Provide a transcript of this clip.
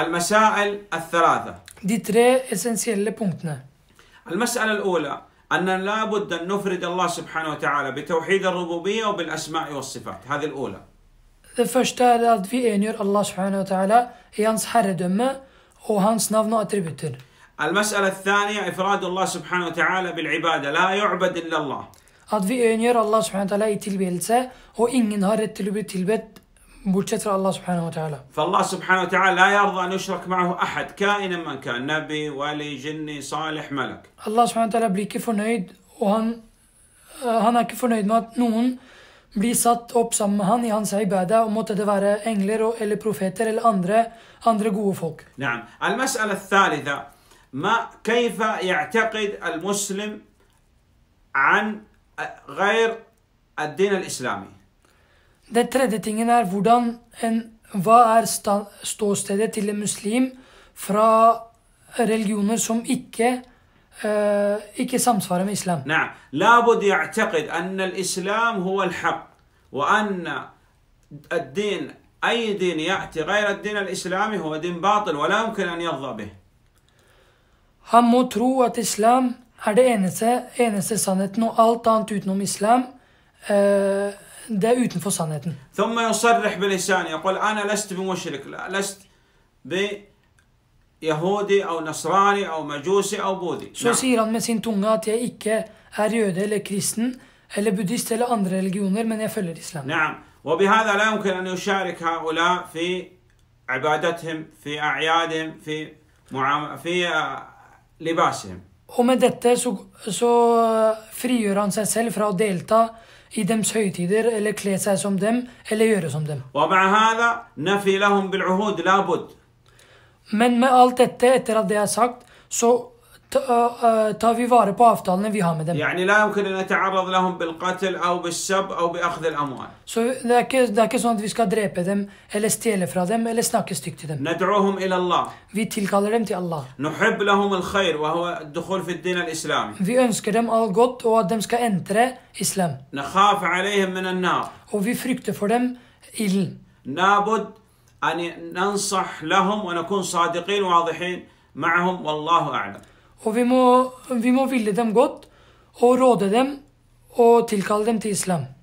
المسائل الثلاثة دي تري اسينسيال لبونتنا. المسألة الأولى أن لابد أن نفرد الله سبحانه وتعالى بتوحيد الربوبية وبالأسماء والصفات هذه الأولى The first that we enter Allah subhanahu wa ta'ala i hans herredømme og hans navn og attributter. المسألة الثانية إفراد الله سبحانه وتعالى بالعبادة لا يعبد إلا الله. At we enter Allah subhanahu wa ta'ala i tilbedelse og ingen har rett til å بوشتر الله سبحانه وتعالى فالله سبحانه وتعالى لا يرضى أن يشرك معه أحد كائنا من كان نبي ولي جني صالح ملك الله سبحانه وتعالى بلي كيفو نايد وهن هنا كيفو نايد ما نون بلي سات أوب سام هن عبادة سعي بعدا إنجلر أو إلي بروفيتر إلي أندر أندر فوق نعم المسألة الثالثة ما كيف يعتقد المسلم عن غير الدين الإسلامي Den tredje tingen er hvordan en, Hva er ståstedet til en muslim fra religioner som ikke ikke samsvarer med islam. نعم لابد يعتقد أن الإسلام هو الحق وأن الدين أي دين يأتي غير الدين الإسلامي هو دين باطل ولا يمكن أن يرضى به. Han må tro at islam er det eneste, eneste sannheten, og alt annet utenom islam eh, Det er utenfor sannheten. ثم يصرح بلسانه يقول أنا لست بمشرك لست بيهودي أو نصراني أو مجوسي أو بوذي. Så sier han med sin tunge at jeg ikke er jøde eller kristen eller buddhist eller andre religioner, men jeg følger islam. نعم وبهذا لا يمكن أن يشارك هؤلاء في عبادتهم في أعيادهم في معام... في لباسهم. Og med dette så, så frigjør han seg selv fra å delta i deres høytider eller kle seg som dem eller gjøre som dem. Men med alt dette, etter at det er sagt, så تافيفاري بافضلنا في هامدم يعني لا يمكن ان اتعرض لهم بالقتل او بالسب او باخذ الاموال سو ذاك ذاك sånt vi ska dräpa dem eller stjäla från dem ال اس styck till تدم ندعوهم الى الله في tillkallar dem till Allah نحب لهم الخير وهو الدخول في الدين الاسلامي في انس كدم ال gott او ادم سكا انتر اسلام نخاف عليهم من النار och vi fruktar för dem ill لابد ان ننصح لهم ونكون صادقين واضحين معهم والله اعلم Og vi må, vi må ville dem godt og råde dem og tilkalle dem til islam.